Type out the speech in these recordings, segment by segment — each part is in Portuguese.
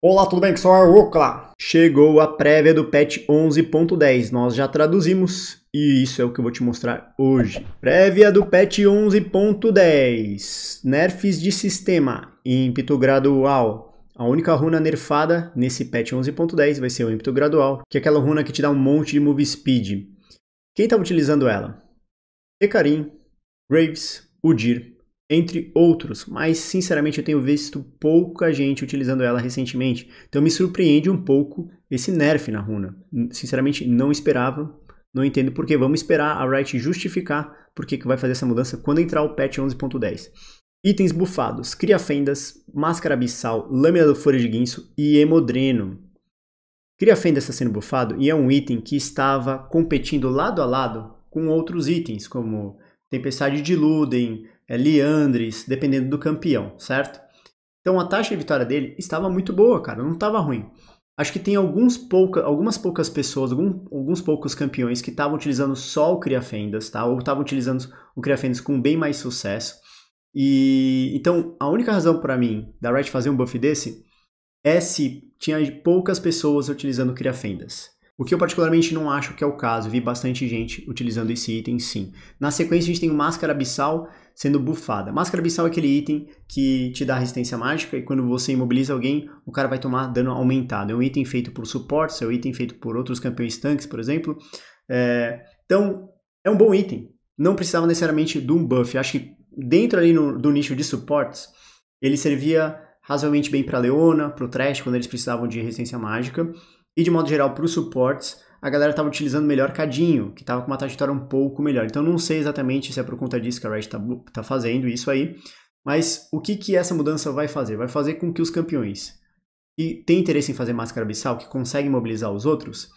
Olá, tudo bem? Que sou o Ocla. Chegou a prévia do patch 11.10. Nós já traduzimos e isso é o que eu vou te mostrar hoje. Prévia do patch 11.10. Nerfs de sistema ímpeto gradual. A única runa nerfada nesse patch 11.10 vai ser o ímpeto gradual, que é aquela runa que te dá um monte de move speed. Quem está utilizando ela? Ecarim, Graves, Udir entre outros, mas sinceramente eu tenho visto pouca gente utilizando ela recentemente, então me surpreende um pouco esse nerf na runa. Sinceramente não esperava, não entendo por que. Vamos esperar a Riot justificar por que vai fazer essa mudança quando entrar o patch 11.10. Itens bufados, cria-fendas, máscara abissal, lâmina do folha de guinso e hemodreno. Cria-fendas está sendo bufado e é um item que estava competindo lado a lado com outros itens, como Tempestade de Luden, é Leandres, dependendo do campeão, certo? Então a taxa de vitória dele estava muito boa, cara, não estava ruim. Acho que tem alguns pouca, algumas poucas pessoas, algum, alguns poucos campeões que estavam utilizando só o Criafendas, tá? Ou estavam utilizando o Criafendas com bem mais sucesso. E então a única razão para mim da Riot fazer um buff desse é se tinha poucas pessoas utilizando Criafendas. O que eu particularmente não acho que é o caso, vi bastante gente utilizando esse item sim. Na sequência a gente tem o Máscara Abissal, sendo bufada. Máscara Abissal é aquele item que te dá resistência mágica e quando você imobiliza alguém, o cara vai tomar dano aumentado. É um item feito por suportes, é um item feito por outros campeões tanques, por exemplo. É, então, é um bom item. Não precisava necessariamente de um buff. Acho que dentro ali no, do nicho de suportes, ele servia razoavelmente bem para Leona, para o Trash, quando eles precisavam de resistência mágica, e de modo geral para os suportes, a galera estava utilizando melhor Cadinho, que estava com uma trajetória um pouco melhor. Então não sei exatamente se é por conta disso que a Red está tá fazendo isso aí, mas o que, que essa mudança vai fazer? Vai fazer com que os campeões que têm interesse em fazer máscara abissal, que conseguem mobilizar os outros,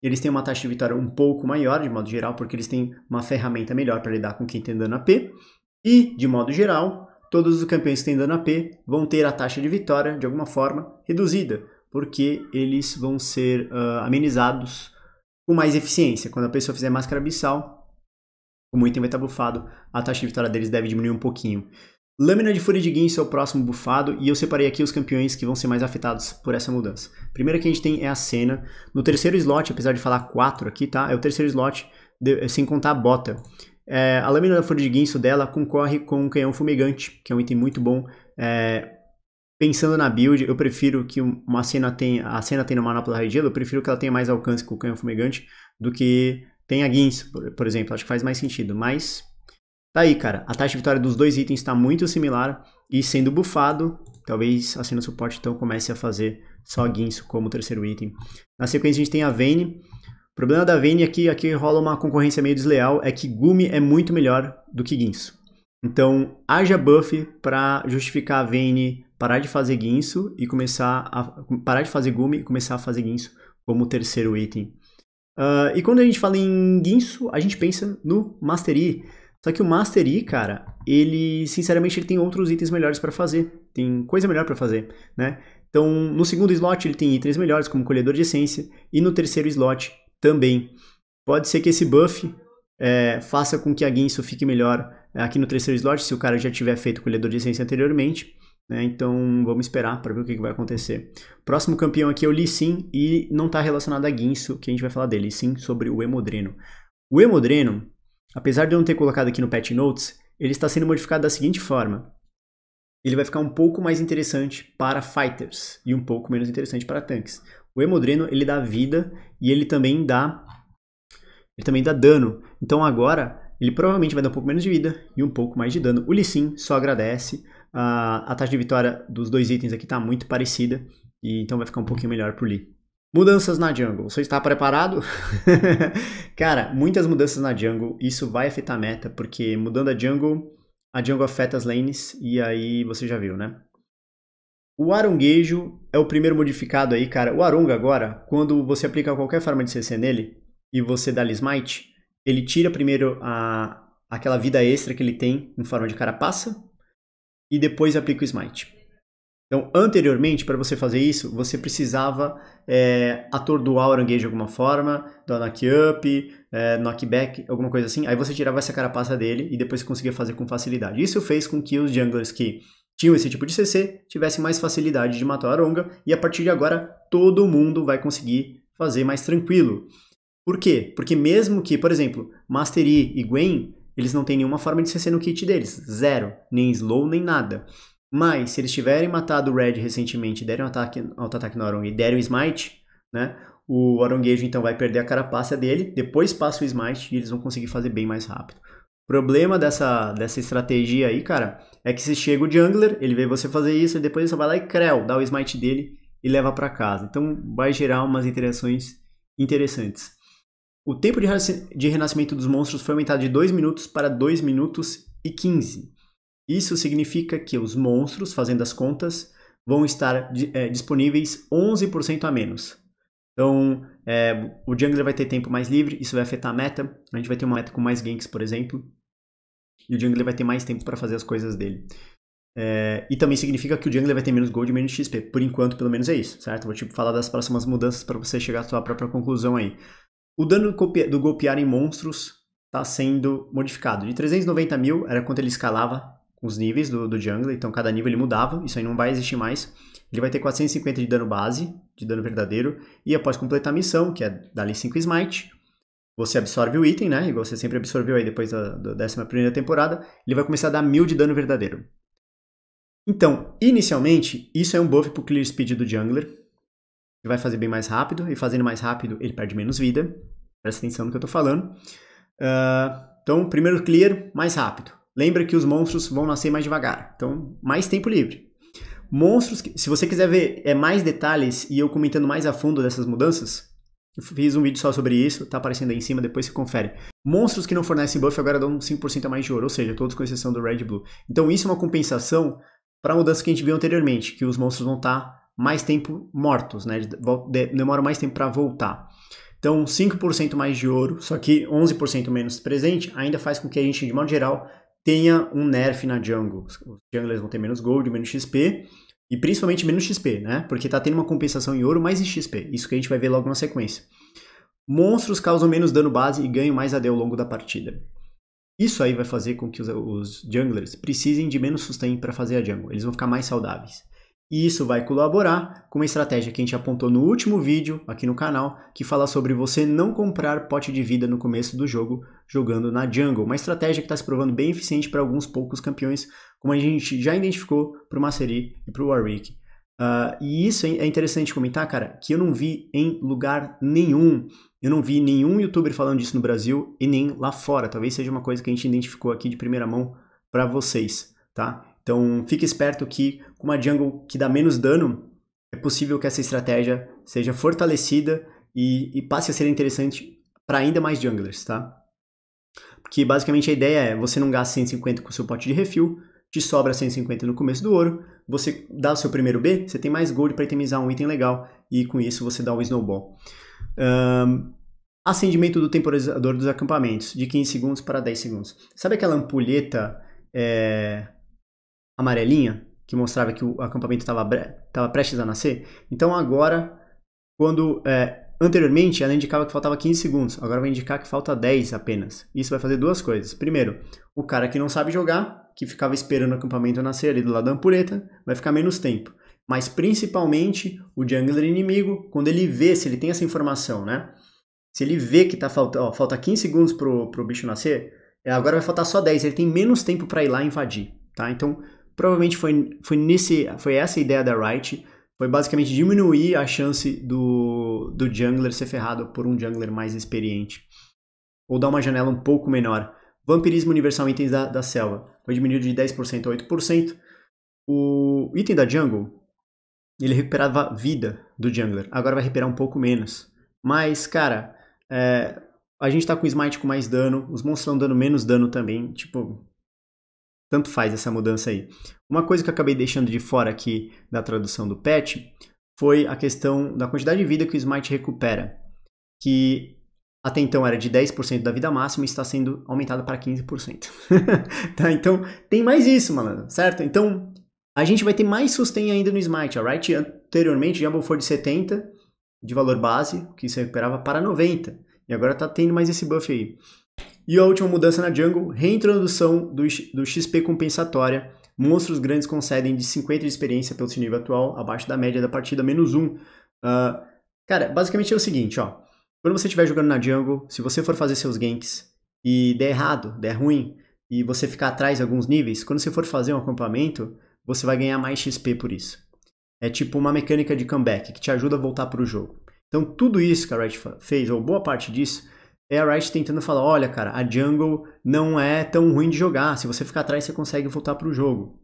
eles têm uma taxa de vitória um pouco maior, de modo geral, porque eles têm uma ferramenta melhor para lidar com quem tem tá dano AP, e, de modo geral, todos os campeões que têm dano AP vão ter a taxa de vitória, de alguma forma, reduzida, porque eles vão ser uh, amenizados com mais eficiência. Quando a pessoa fizer máscara abissal, como o item vai estar bufado, a taxa de vitória deles deve diminuir um pouquinho. Lâmina de Fúria de Guinso é o próximo bufado, e eu separei aqui os campeões que vão ser mais afetados por essa mudança. Primeiro que a gente tem é a Cena. No terceiro slot, apesar de falar 4 aqui, tá? É o terceiro slot, de, sem contar a bota. É, a Lâmina da Fúria de Guinso dela concorre com o Canhão Fumegante, que é um item muito bom é, pensando na build, eu prefiro que uma cena tenha, a cena tenha uma manopla raigelo, eu prefiro que ela tenha mais alcance com o canhão fumegante do que tenha guins, por, por exemplo. Acho que faz mais sentido, mas Tá aí, cara. A taxa de vitória dos dois itens está muito similar e sendo bufado, talvez a cena suporte então comece a fazer só Guinso como terceiro item. Na sequência a gente tem a Vayne. O problema da Vayne aqui, é aqui rola uma concorrência meio desleal, é que Gumi é muito melhor do que Guinso. Então haja buff para justificar a Vayne parar de fazer guinso e começar a parar de fazer gume e começar a fazer guinso como terceiro item. Uh, e quando a gente fala em guinso, a gente pensa no Mastery. Só que o Mastery, cara, ele, sinceramente, ele tem outros itens melhores para fazer. Tem coisa melhor para fazer, né? Então, no segundo slot ele tem itens melhores, como colhedor de essência, e no terceiro slot também. Pode ser que esse buff é, faça com que a Guinso fique melhor é, aqui no terceiro slot, se o cara já tiver feito colhedor de essência anteriormente. Né? Então vamos esperar para ver o que, que, vai acontecer. Próximo campeão aqui é o Lee Sin e não está relacionado a Guinso, que a gente vai falar dele, sim sobre o Hemodreno. O Hemodreno, apesar de eu não ter colocado aqui no Patch Notes, ele está sendo modificado da seguinte forma. Ele vai ficar um pouco mais interessante para fighters e um pouco menos interessante para tanques. O Hemodreno ele dá vida e ele também dá ele também dá dano. Então agora ele provavelmente vai dar um pouco menos de vida e um pouco mais de dano. O Lee Sin só agradece a, a taxa de vitória dos dois itens aqui está muito parecida, e então vai ficar um pouquinho melhor por Lee. Mudanças na jungle, você está preparado? Cara, muitas mudanças na jungle, isso vai afetar a meta, porque mudando a jungle, a jungle afeta as lanes, e aí você já viu, né? O aronguejo é o primeiro modificado aí, cara. O aronga agora, quando você aplica qualquer forma de CC nele e você dá lhe smite, ele tira primeiro a, aquela vida extra que ele tem em forma de carapaça e depois aplica o smite. Então, anteriormente, para você fazer isso, você precisava é, atordoar o Oranguejo de alguma forma, dar knock up, é, knock back, alguma coisa assim. Aí você tirava essa carapaça dele e depois conseguia fazer com facilidade. Isso fez com que os junglers que tinham esse tipo de CC tivessem mais facilidade de matar o Aronga e a partir de agora todo mundo vai conseguir fazer mais tranquilo. Por quê? Porque mesmo que, por exemplo, Mastery e Gwen eles não têm nenhuma forma de CC no kit deles. Zero. Nem slow, nem nada. Mas, se eles tiverem matado o Red recentemente, derem um ataque, auto-ataque no Arongue, e derem um smite, né? O Aronguejo então vai perder a carapaça dele, depois passa o smite e eles vão conseguir fazer bem mais rápido. O problema dessa, dessa estratégia aí, cara, é que se chega o jungler, ele vê você fazer isso e depois você vai lá e creu, dá o smite dele e leva para casa. Então vai gerar umas interações interessantes. O tempo de renascimento dos monstros foi aumentado de 2 minutos para 2 minutos e 15. Isso significa que os monstros, fazendo as contas, vão estar é, disponíveis 11% a menos. Então, é, o jungler vai ter tempo mais livre, isso vai afetar a meta. A gente vai ter uma meta com mais ganks, por exemplo. E o jungler vai ter mais tempo para fazer as coisas dele. É, e também significa que o jungler vai ter menos gold e menos XP. Por enquanto, pelo menos é isso, certo? Vou tipo, falar das próximas mudanças para você chegar à sua própria conclusão aí. O dano do golpear em monstros está sendo modificado. De 390 mil era quanto ele escalava com os níveis do, do jungler, então cada nível ele mudava, isso aí não vai existir mais. Ele vai ter 450 de dano base, de dano verdadeiro, e após completar a missão, que é dar-lhe 5 smite, você absorve o item, né, igual você sempre absorveu aí depois da, da 11 temporada, ele vai começar a dar 1000 de dano verdadeiro. Então, inicialmente, isso é um buff para o clear speed do jungler, vai fazer bem mais rápido, e fazendo mais rápido, ele perde menos vida. Presta atenção no que eu estou falando. Uh, então, primeiro clear, mais rápido. Lembra que os monstros vão nascer mais devagar, então mais tempo livre. Monstros, que, se você quiser ver é, mais detalhes e eu comentando mais a fundo dessas mudanças, eu fiz um vídeo só sobre isso, tá aparecendo aí em cima, depois você confere. Monstros que não fornecem buff agora dão 5% a mais de ouro, ou seja, todos com exceção do Red Blue. Então isso é uma compensação para a mudança que a gente viu anteriormente, que os monstros vão estar tá mais tempo mortos, né? Demoram mais tempo para voltar. Então, 5% mais de ouro, só que 11% menos presente, ainda faz com que a gente, de modo geral, tenha um nerf na jungle. Os junglers vão ter menos gold, menos XP, e principalmente menos XP, né? Porque tá tendo uma compensação em ouro, mais em XP. Isso que a gente vai ver logo na sequência. Monstros causam menos dano base e ganham mais AD ao longo da partida. Isso aí vai fazer com que os, junglers precisem de menos sustain para fazer a jungle. Eles vão ficar mais saudáveis. E isso vai colaborar com uma estratégia que a gente apontou no último vídeo aqui no canal, que fala sobre você não comprar pote de vida no começo do jogo jogando na jungle. Uma estratégia que está se provando bem eficiente para alguns poucos campeões, como a gente já identificou para o Maceri e para o Warwick. Uh, e isso é interessante comentar, cara, que eu não vi em lugar nenhum. Eu não vi nenhum youtuber falando disso no Brasil e nem lá fora. Talvez seja uma coisa que a gente identificou aqui de primeira mão para vocês, tá? Então, fique esperto que com uma jungle que dá menos dano, é possível que essa estratégia seja fortalecida e, e passe a ser interessante para ainda mais junglers, tá? Porque basicamente a ideia é você não gasta 150 com o seu pote de refil, te sobra 150 no começo do ouro, você dá o seu primeiro B, você tem mais gold para itemizar um item legal e com isso você dá um snowball. Um, acendimento do temporizador dos acampamentos, de 15 segundos para 10 segundos. Sabe aquela ampulheta é, amarelinha, que mostrava que o acampamento estava prestes a nascer. Então agora, quando é, anteriormente ela indicava que faltava 15 segundos, agora vai indicar que falta 10 apenas. Isso vai fazer duas coisas. Primeiro, o cara que não sabe jogar, que ficava esperando o acampamento nascer ali do lado da ampulheta, vai ficar menos tempo. Mas principalmente o jungler inimigo, quando ele vê, se ele tem essa informação, né? Se ele vê que tá falta, ó, falta 15 segundos pro, pro bicho nascer, é, agora vai faltar só 10, ele tem menos tempo para ir lá invadir, tá? Então, Provavelmente foi, foi, nesse, foi essa a ideia da Wright, foi basicamente diminuir a chance do, do jungler ser ferrado por um jungler mais experiente. Ou dar uma janela um pouco menor. Vampirismo Universal Itens da, da Selva. Foi diminuído de 10% a 8%. O item da Jungle, ele recuperava vida do jungler. Agora vai recuperar um pouco menos. Mas, cara, é, a gente tá com Smite com mais dano. Os monstros estão dando menos dano também. Tipo, tanto faz essa mudança aí. Uma coisa que eu acabei deixando de fora aqui da tradução do patch foi a questão da quantidade de vida que o Smite recupera, que até então era de 10% da vida máxima e está sendo aumentada para 15%. tá, então tem mais isso, malandro, certo? Então a gente vai ter mais sustain ainda no Smite, alright? Anteriormente, Jumble foi de 70 de valor base, que se recuperava, para 90. E agora tá tendo mais esse buff aí. E a última mudança na Jungle, reintrodução do, do XP compensatória. Monstros grandes concedem de 50 de experiência pelo seu nível atual, abaixo da média da partida, menos 1. Uh, ah, cara, basicamente é o seguinte, ó. Quando você estiver jogando na Jungle, se você for fazer seus ganks e der errado, der ruim, e você ficar atrás alguns níveis, quando você for fazer um acampamento, você vai ganhar mais XP por isso. É tipo uma mecânica de comeback que te ajuda a voltar para o jogo. Então tudo isso que a Riot fez, ou boa parte disso, é a Riot tentando falar, olha, cara, a jungle não é tão ruim de jogar, se você ficar atrás você consegue voltar para o jogo.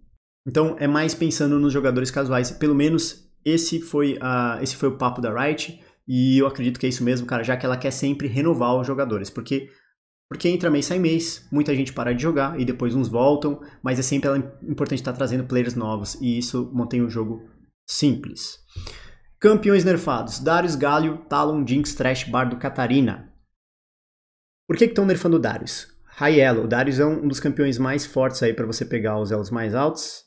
Então é mais pensando nos jogadores casuais, pelo menos esse foi, a, esse foi o papo da Riot, e eu acredito que é isso mesmo, cara, já que ela quer sempre renovar os jogadores, porque porque entra mês, sai mês, muita gente para de jogar e depois uns voltam, mas é sempre importante estar tá trazendo players novos e isso mantém o jogo simples. Campeões nerfados, Darius Galio, Talon, Jinx, Trash, Bardo, Catarina. Por que estão nerfando o Darius? High Elo. O Darius é um dos campeões mais fortes aí para você pegar os elos mais altos.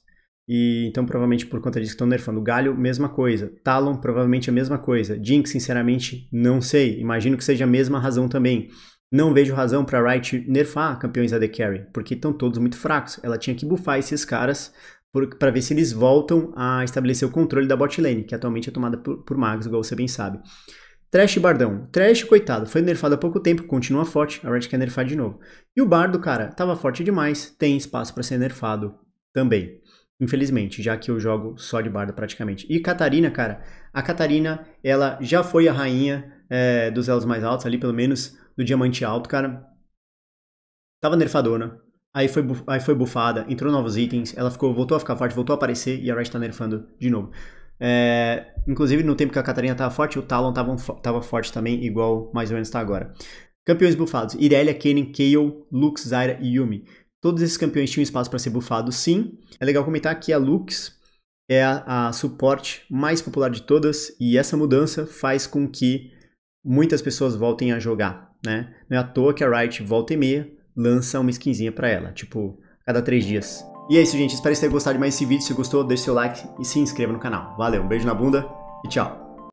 E então provavelmente por conta disso estão nerfando. Galho, mesma coisa. Talon, provavelmente a mesma coisa. Jinx, sinceramente, não sei. Imagino que seja a mesma razão também. Não vejo razão para Wright nerfar campeões AD Carry, porque estão todos muito fracos. Ela tinha que buffar esses caras para ver se eles voltam a estabelecer o controle da bot lane, que atualmente é tomada por, por magos, igual você bem sabe. Trash Bardão. Trash, coitado, foi nerfado há pouco tempo, continua forte, a Riot quer nerfar de novo. E o Bardo, cara, tava forte demais, tem espaço para ser nerfado também. Infelizmente, já que eu jogo só de Bardo praticamente. E Catarina, cara, a Catarina, ela já foi a rainha é, dos elos mais altos, ali pelo menos do diamante alto, cara. Tava nerfadona, aí foi, aí foi bufada, entrou novos itens, ela ficou, voltou a ficar forte, voltou a aparecer e a Riot tá nerfando de novo. É, inclusive, no tempo que a Catarina estava forte, o Talon estava forte também, igual mais ou menos está agora. Campeões bufados: Irelia, Kennen, Kayle, Lux, Zyra e Yumi. Todos esses campeões tinham espaço para ser bufados, sim. É legal comentar que a Lux é a, a suporte mais popular de todas e essa mudança faz com que muitas pessoas voltem a jogar. Né? Não é à toa que a Riot volta e meia lança uma skinzinha para ela, tipo, a cada três dias. E é isso, gente. Espero que vocês tenham gostado de mais esse vídeo. Se gostou, deixe seu like e se inscreva no canal. Valeu, um beijo na bunda e tchau!